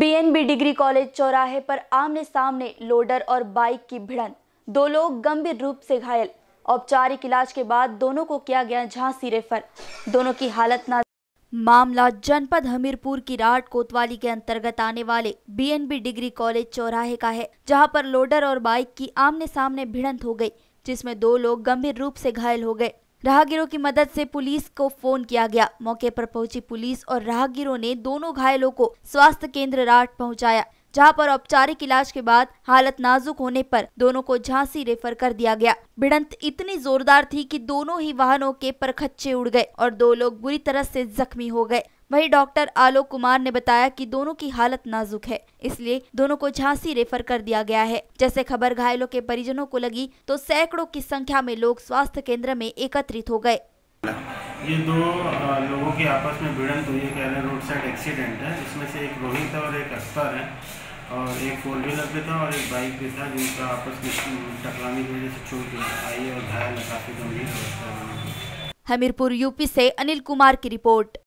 BNB degree college चौराहे पर आमने सामने लोडर और बाइक की भिड़न दो लोग गंभीर रूप से घायल औपचारिक इलाज के बाद दोनों को किया गया झांसी रेफर दोनों की हालत ना मामला जनपद हमीरपुर की राट कोतवाली के अंतर्गत आने वाले बीएनबी डिग्री कॉलेज चौराहे का है जहां पर लोडर और बाइक की आमने सामने भिड़ंत हो गई जिसमें दो लोग गंभीर रूप से घायल हो गए राहगीरों की मदद से पुलिस को फोन किया गया मौके पर पहुंची पुलिस और राहगीरों ने दोनों घायलों को स्वास्थ्य केंद्र राट पहुंचाया जहां पर औपचारिक इलाज के बाद हालत नाजुक होने पर दोनों को झांसी रेफर कर दिया गया भिड़ंत इतनी जोरदार थी कि दोनों ही वाहनों के परखच्चे उड़ गए और दो लोग बुरी तरह से जख्मी हो गए वहीं डॉक्टर आलोक कुमार ने बताया कि दोनों की हालत नाजुक है इसलिए दोनों को झांसी रेफर कर दिया गया है जैसे खबर घायलों के परिजनों को लगी तो सैकड़ों की संख्या में लोग स्वास्थ्य केंद्र में एकत्रित हो गए ये दो लोगों की आपस में भिड़ंत हुई है रोड साइड एक्सीडेंट है इसमें से एक रोहित और एक अस्तर है और एक फोर व्हीलर भी था और एक बाइक भी था जिनका आपस में टकराने की वजह से चोट आई और घायल काफी गंभीर हमीरपुर यूपी से अनिल कुमार की रिपोर्ट